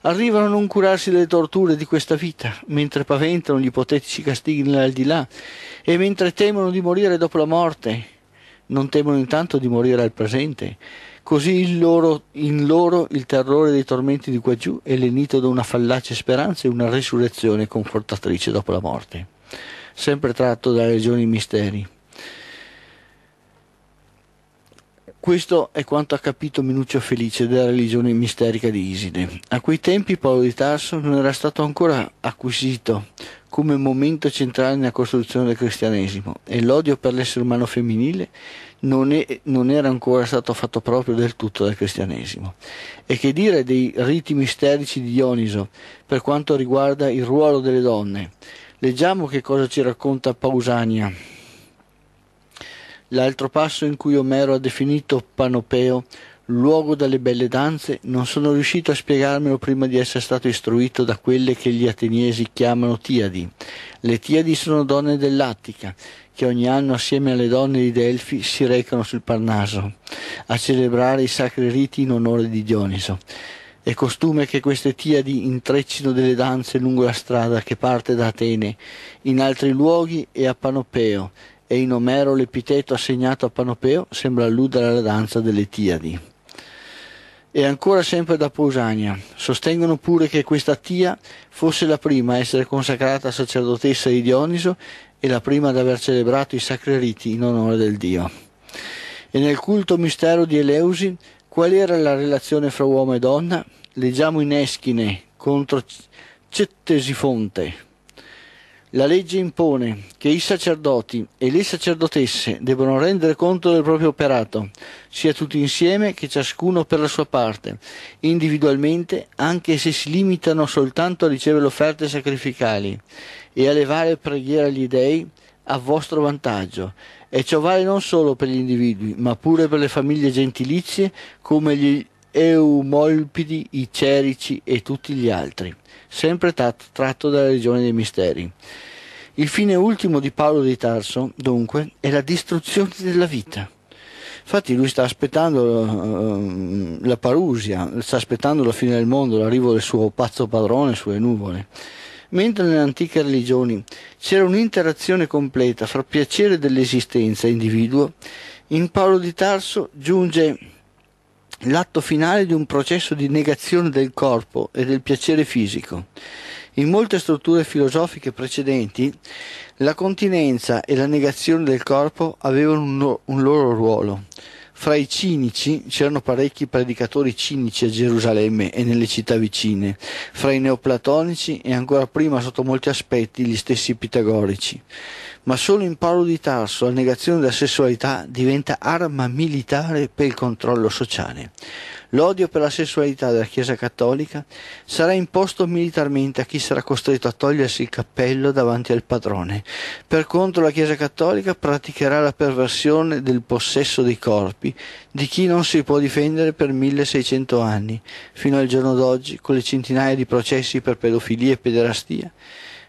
Arrivano a non curarsi delle torture di questa vita, mentre paventano gli ipotetici castighi nell'aldilà e mentre temono di morire dopo la morte. Non temono intanto di morire al presente Così loro, in loro il terrore dei tormenti di qua giù è lenito da una fallace speranza e una risurrezione confortatrice dopo la morte. Sempre tratto dalle regioni misteri. Questo è quanto ha capito Minuccio Felice della religione misterica di Iside. A quei tempi Paolo di Tarso non era stato ancora acquisito come momento centrale nella costruzione del cristianesimo e l'odio per l'essere umano femminile non, è, non, era ancora stato fatto proprio del tutto dal cristianesimo. E che dire dei riti misterici di Dioniso per quanto riguarda il ruolo delle donne? Leggiamo che cosa ci racconta Pausania. L'altro passo in cui Omero ha definito Panopeo luogo dalle belle danze, non sono riuscito a spiegarmelo prima di essere stato istruito da quelle che gli ateniesi chiamano Tiadi. Le Tiadi sono donne dell'Attica, che ogni anno assieme alle donne di Delfi si recano sul Parnaso a celebrare i sacri riti in onore di Dioniso. È costume che queste tiadi intreccino delle danze lungo la strada che parte da Atene, in altri luoghi e a Panopeo, e in Omero l'epiteto assegnato a Panopeo sembra alludere alla danza delle tiadi. E ancora sempre da Pausania, sostengono pure che questa Tia fosse la prima a essere consacrata sacerdotessa di Dioniso e la prima ad aver celebrato i sacri riti in onore del Dio. E nel culto mistero di Eleusi, qual era la relazione fra uomo e donna? Leggiamo in Eschine contro Cettesifonte. La legge impone che i sacerdoti e le sacerdotesse debbano rendere conto del proprio operato, sia tutti insieme che ciascuno per la sua parte, individualmente, anche se si limitano soltanto a ricevere offerte sacrificali, e a preghiera agli dèi a vostro vantaggio. E ciò vale non solo per gli individui, ma pure per le famiglie gentilizie, come gli Eumolpidi, i Cerici e tutti gli altri, sempre tratto dalla regione dei misteri. Il fine ultimo di Paolo di Tarso, dunque, è la distruzione della vita. Infatti lui sta aspettando uh, la parusia, sta aspettando la fine del mondo, l'arrivo del suo pazzo padrone sulle nuvole mentre nelle antiche religioni c'era un'interazione completa fra piacere dell'esistenza e individuo, in Paolo di Tarso giunge l'atto finale di un processo di negazione del corpo e del piacere fisico. In molte strutture filosofiche precedenti, la continenza e la negazione del corpo avevano un, loro ruolo. Fra i cinici c'erano parecchi predicatori cinici a Gerusalemme e nelle città vicine, fra i neoplatonici e ancora prima sotto molti aspetti gli stessi pitagorici ma solo in Paolo di Tarso la negazione della sessualità diventa arma militare per il controllo sociale. L'odio per la sessualità della Chiesa Cattolica sarà imposto militarmente a chi sarà costretto a togliersi il cappello davanti al padrone. Per contro la Chiesa Cattolica praticherà la perversione del possesso dei corpi di chi non si può difendere per 1600 anni, fino al giorno d'oggi con le centinaia di processi per pedofilia e pederastia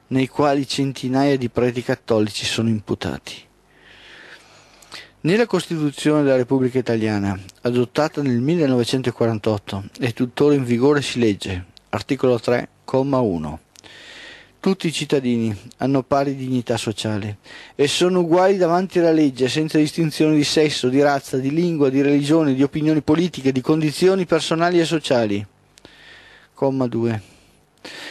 nei quali centinaia di preti cattolici sono imputati. Nella Costituzione della Repubblica Italiana, adottata nel 1948 e tuttora in vigore, si legge, articolo 3, comma 1. Tutti i cittadini hanno pari dignità sociale e sono uguali davanti alla legge senza distinzione di sesso, di razza, di lingua, di religione, di opinioni politiche, di condizioni personali e sociali. Comma 2.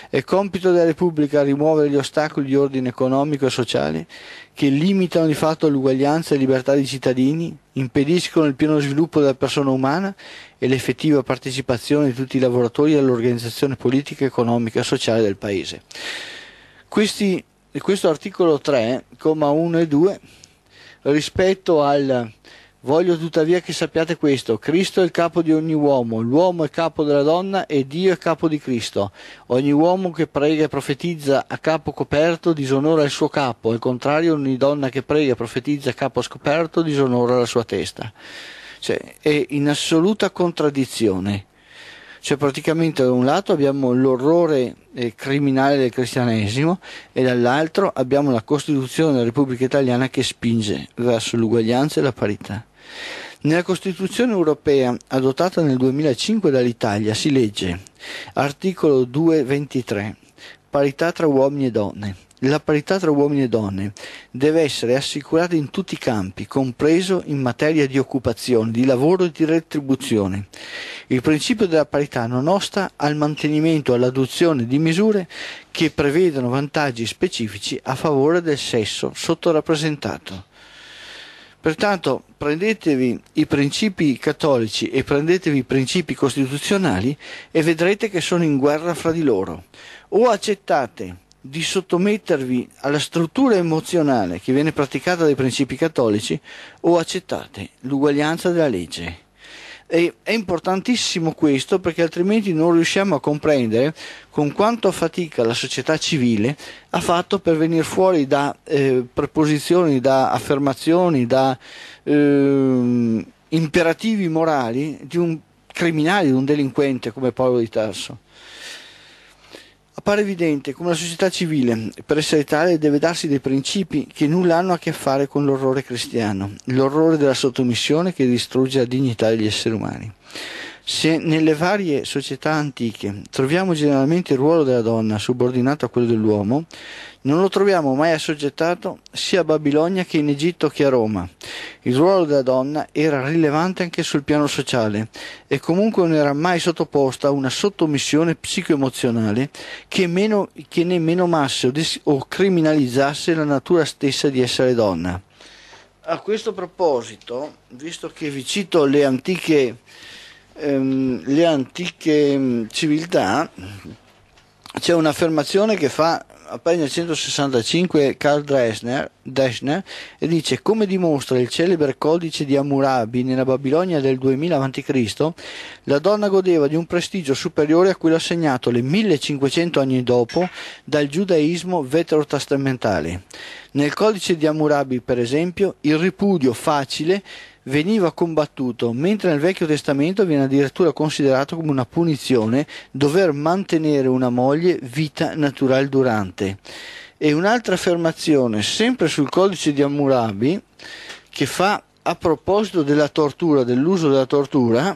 È compito della Repubblica rimuovere gli ostacoli di ordine economico e sociale che limitano di fatto l'uguaglianza e libertà dei cittadini, impediscono il pieno sviluppo della persona umana e l'effettiva partecipazione di tutti i lavoratori all'organizzazione politica, economica e sociale del Paese. Questi, questo articolo 3, 1 e 2, rispetto al Voglio tuttavia che sappiate questo, Cristo è il capo di ogni uomo, l'uomo è capo della donna e Dio è capo di Cristo. Ogni uomo che prega e profetizza a capo coperto disonora il suo capo, al contrario ogni donna che prega e profetizza a capo scoperto disonora la sua testa. Cioè, è in assoluta contraddizione. Cioè praticamente da un lato abbiamo l'orrore eh, criminale del cristianesimo e dall'altro abbiamo la Costituzione della Repubblica Italiana che spinge verso l'uguaglianza e la parità. Nella Costituzione europea, adottata nel 2005 dall'Italia, si legge, articolo 2.23, parità tra uomini e donne. La parità tra uomini e donne deve essere assicurata in tutti i campi, compreso in materia di occupazione, di lavoro e di retribuzione. Il principio della parità non osta al mantenimento e all'adozione di misure che prevedano vantaggi specifici a favore del sesso sottorappresentato. Pertanto prendetevi i principi cattolici e prendetevi i principi costituzionali e vedrete che sono in guerra fra di loro. O accettate di sottomettervi alla struttura emozionale che viene praticata dai principi cattolici o accettate l'uguaglianza della legge. E è importantissimo questo perché altrimenti non riusciamo a comprendere con quanto fatica la società civile ha fatto per venire fuori da eh, preposizioni, da affermazioni, da eh, imperativi morali di un criminale, di un delinquente come Paolo di Tarso. Appare evidente come la società civile, per essere tale, deve darsi dei principi che nulla hanno a che fare con l'orrore cristiano, l'orrore della sottomissione che distrugge la dignità degli esseri umani. Se nelle varie società antiche troviamo generalmente il ruolo della donna subordinato a quello dell'uomo, non lo troviamo mai assoggettato sia a Babilonia che in Egitto che a Roma. Il ruolo della donna era rilevante anche sul piano sociale e comunque non era mai sottoposta a una sottomissione psicoemozionale che, meno, che ne menomasse o, dis- o criminalizzasse la natura stessa di essere donna. A questo proposito, visto che vi cito le antiche, ehm, le antiche mm, civiltà, c'è un'affermazione che fa a pagina 165 Karl Dreschner, Dreschner e dice come dimostra il celebre codice di Hammurabi nella Babilonia del 2000 a.C., la donna godeva di un prestigio superiore a quello assegnato le 1500 anni dopo dal giudaismo veterotestamentale. Nel codice di Hammurabi, per esempio, il ripudio facile veniva combattuto, mentre nel Vecchio Testamento viene addirittura considerato come una punizione dover mantenere una moglie vita natural durante. E un'altra affermazione, sempre sul codice di Hammurabi, che fa a proposito della tortura, dell'uso della tortura,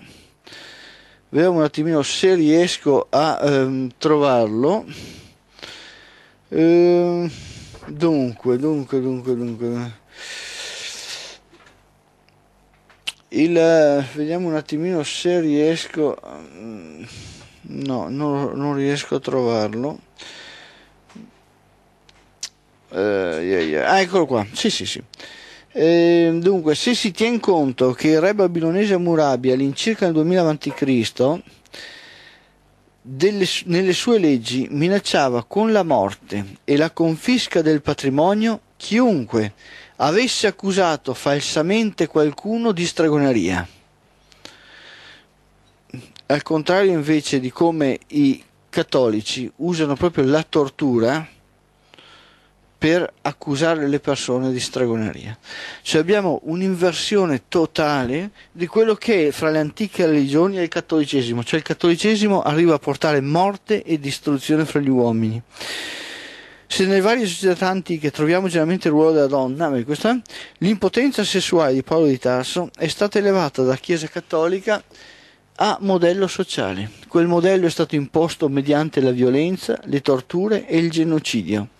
vediamo un attimino se riesco a ehm, trovarlo. Ehm, dunque, dunque, dunque, dunque. Il, vediamo un attimino se riesco mm, no non, non riesco a trovarlo uh, yeah, yeah. Ah, eccolo qua sì sì sì e, ehm, dunque se si tiene conto che il re babilonese Amurabi all'incirca nel 2000 a.C. nelle sue leggi minacciava con la morte e la confisca del patrimonio chiunque avesse accusato falsamente qualcuno di stregoneria. Al contrario invece di come i cattolici usano proprio la tortura per accusare le persone di stregoneria. Cioè abbiamo un'inversione totale di quello che è, fra le antiche religioni e il cattolicesimo, cioè il cattolicesimo arriva a portare morte e distruzione fra gli uomini. Se nelle varie società antiche troviamo generalmente il ruolo della donna, l'impotenza sessuale di Paolo di Tarso è stata elevata dalla Chiesa Cattolica a modello sociale. Quel modello è stato imposto mediante la violenza, le torture e il genocidio.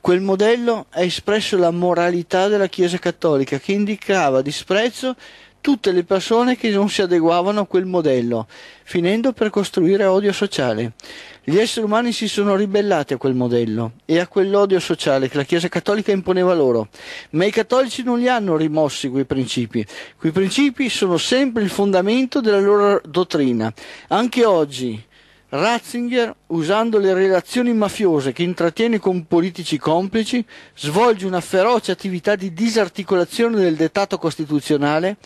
Quel modello ha espresso la moralità della Chiesa Cattolica che indicava disprezzo tutte le persone che non si adeguavano a quel modello, finendo per costruire odio sociale. Gli esseri umani si sono ribellati a quel modello e a quell'odio sociale che la Chiesa Cattolica imponeva loro, ma i cattolici non li hanno rimossi quei principi. Quei principi sono sempre il fondamento della loro dottrina. Anche oggi, Ratzinger, usando le relazioni mafiose che intrattiene con politici complici, svolge una feroce attività di disarticolazione del dettato costituzionale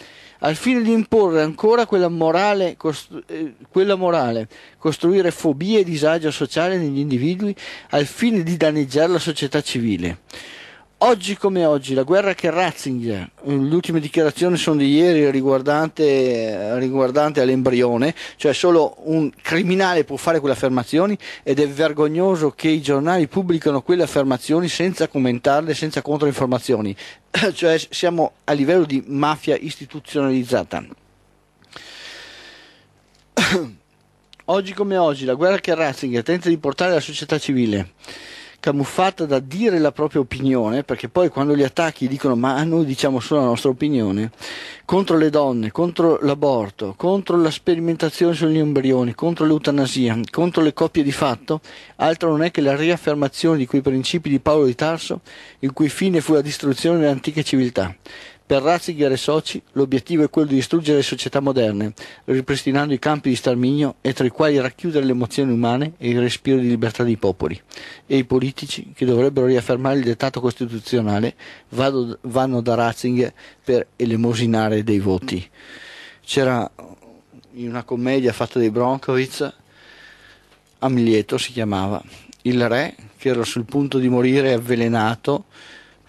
al fine di imporre ancora quella morale, costru- eh, quella morale costruire fobie e disagio sociale negli individui al fine di danneggiare la società civile. Oggi come oggi, la guerra che Ratzinger, eh, le ultime dichiarazioni sono di ieri riguardante, eh, riguardante l'embrione, cioè solo un criminale può fare quelle affermazioni ed è vergognoso che i giornali pubblicano quelle affermazioni senza commentarle, senza controinformazioni, cioè siamo a livello di mafia istituzionalizzata. Oggi come oggi, la guerra che Ratzinger tenta di portare alla società civile camuffata da dire la propria opinione, perché poi quando gli attacchi dicono ma noi diciamo solo la nostra opinione, contro le donne, contro l'aborto, contro la sperimentazione sugli embrioni, contro l'eutanasia, contro le coppie di fatto, altro non è che la riaffermazione di quei principi di Paolo di Tarso, il cui fine fu la distruzione delle antiche civiltà. Per Ratzinger e soci l'obiettivo è quello di distruggere le società moderne, ripristinando i campi di sterminio e tra i quali racchiudere le emozioni umane e il respiro di libertà dei popoli. E i politici, che dovrebbero riaffermare il dettato costituzionale, vado, vanno da Ratzinger per elemosinare dei voti. C'era in una commedia fatta dai Bronkowitz, Amlieto si chiamava, il re che era sul punto di morire avvelenato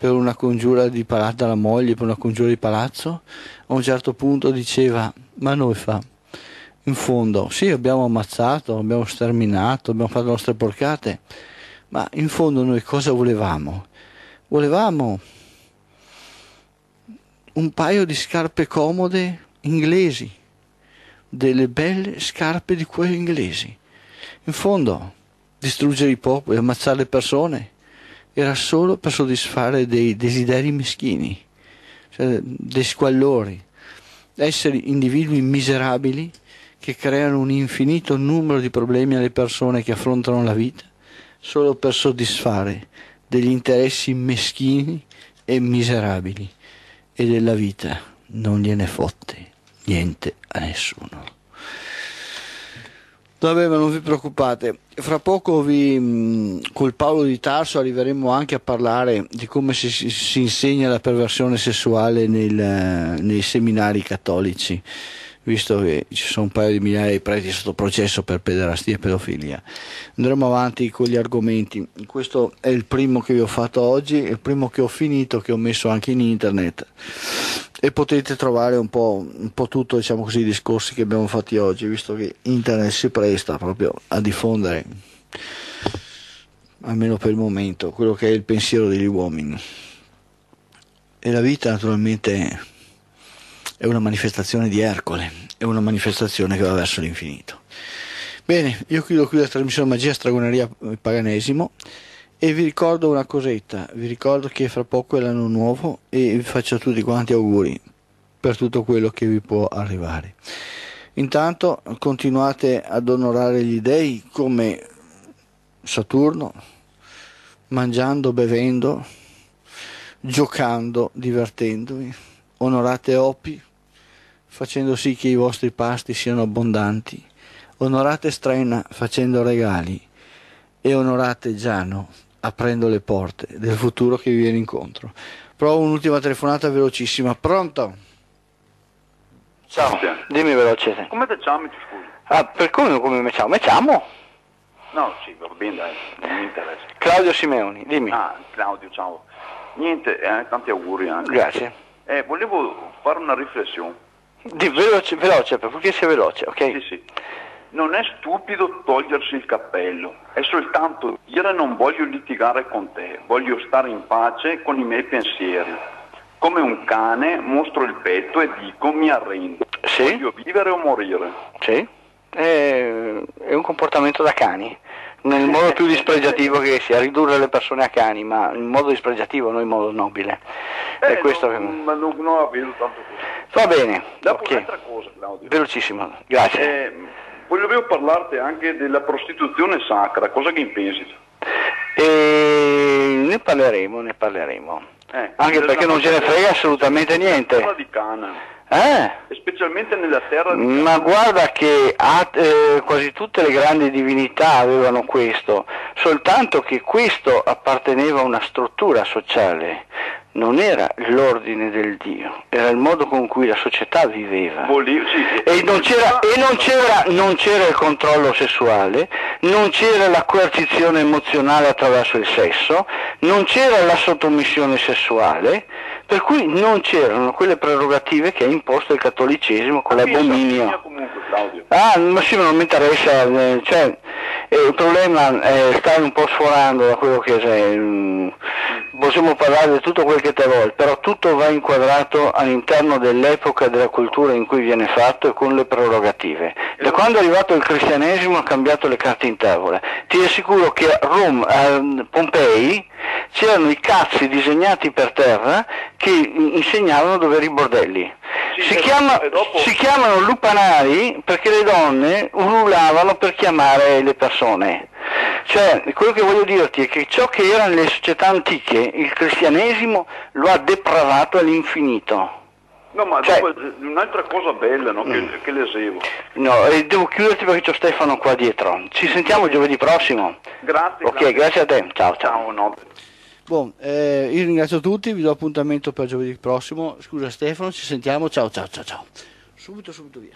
per una congiura di palazzo, dalla moglie per una congiura di palazzo, a un certo punto diceva, ma noi fa, in fondo, sì abbiamo ammazzato, abbiamo sterminato, abbiamo fatto le nostre porcate, ma in fondo noi cosa volevamo? Volevamo un paio di scarpe comode inglesi, delle belle scarpe di cuoio inglesi. In fondo, distruggere i popoli, ammazzare le persone, era solo per soddisfare dei desideri meschini, cioè dei squallori, esseri individui miserabili che creano un infinito numero di problemi alle persone che affrontano la vita solo per soddisfare degli interessi meschini e miserabili e della vita non gliene fotte niente a nessuno. Vabbè, ma non vi preoccupate, fra poco vi, mm, col Paolo di Tarso arriveremo anche a parlare di come si, si insegna la perversione sessuale nel, nei seminari cattolici visto che ci sono un paio di migliaia di preti sotto processo per pederastia e pedofilia. Andremo avanti con gli argomenti. Questo è il primo che vi ho fatto oggi, il primo che ho finito, che ho messo anche in internet. E potete trovare un po', un po tutto diciamo così, i discorsi che abbiamo fatto oggi, visto che internet si presta proprio a diffondere, almeno per il momento, quello che è il pensiero degli uomini. E la vita naturalmente è una manifestazione di Ercole, è una manifestazione che va verso l'infinito. Bene, io chiudo qui la trasmissione Magia, Stragoneria e eh, Paganesimo e vi ricordo una cosetta, vi ricordo che fra poco è l'anno nuovo e vi faccio tutti quanti auguri per tutto quello che vi può arrivare. Intanto continuate ad onorare gli dei come Saturno, mangiando, bevendo, giocando, divertendovi. Onorate Opi, facendo sì che i vostri pasti siano abbondanti. Onorate Straina facendo regali e onorate Giano aprendo le porte del futuro che vi viene incontro. Provo un'ultima telefonata velocissima. Pronto? Ciao, dimmi veloce. Come te chiami, ti scusi? Ah, per come, come mi chiamo? Mi chiamo? No, sì, va bene, dai, non mi interessa. Claudio Simeoni, dimmi. Ah, Claudio, ciao. Niente, eh, tanti auguri anche. Eh. Grazie. Eh, volevo fare una riflessione. Di veloce, veloce, perché sia veloce, ok? Sì, sì. Non è stupido togliersi il cappello, è soltanto dire non voglio litigare con te, voglio stare in pace con i miei pensieri. Come un cane mostro il petto e dico mi arrendo, sì. voglio vivere o morire. Sì, è, è un comportamento da cani nel modo più dispregiativo che sia, ridurre le persone a cani, ma in modo dispregiativo, non in modo nobile. Eh, è questo non, che... Ma non, non ho tanto questo. Va bene. Dopo okay. un'altra cosa, Claudio. Velocissimo, grazie. Eh, volevo parlarti anche della prostituzione sacra, cosa che pensi? E... Ne parleremo, ne parleremo. Eh, anche perché non ce ne frega assolutamente niente. Terra di Cana. Eh? Specialmente nella terra di Cana. Ma guarda che ha, eh, quasi tutte le grandi divinità avevano questo, soltanto che questo apparteneva a una struttura sociale non era l'ordine del Dio, era il modo con cui la società viveva. E, non c'era, e non, c'era, non c'era, il controllo sessuale, non c'era la coercizione emozionale attraverso il sesso, non c'era la sottomissione sessuale, per cui non c'erano quelle prerogative che ha imposto il cattolicesimo con l'abominio. Ah, ah, ma sì, ma non mi interessa, eh, cioè, eh, il problema eh, sta un po' sforando da quello che... Sei, mh, mm possiamo parlare di tutto quel che te vuoi, però tutto va inquadrato all'interno dell'epoca della cultura in cui viene fatto e con le prerogative. Da esatto. quando è arrivato il cristianesimo ha cambiato le carte in tavola. Ti assicuro che a, Roma, a Pompei c'erano i cazzi disegnati per terra che insegnavano dove erano i bordelli. si, chiama, si, chiamano lupanari perché le donne ululavano per chiamare le persone. Cioè, quello che voglio dirti è che ciò che era nelle società antiche, il cristianesimo lo ha depravato all'infinito. No, ma cioè, un'altra cosa bella no, che, mm. che lesevo. No, e devo chiuderti perché c'è Stefano qua dietro. Ci sentiamo giovedì prossimo. Grazie. Ok, grazie, grazie a te. Ciao, ciao. ciao Buon, eh, io ringrazio tutti, vi do appuntamento per giovedì prossimo. Scusa Stefano, ci sentiamo. Ciao, ciao, ciao, ciao. Subito, subito via.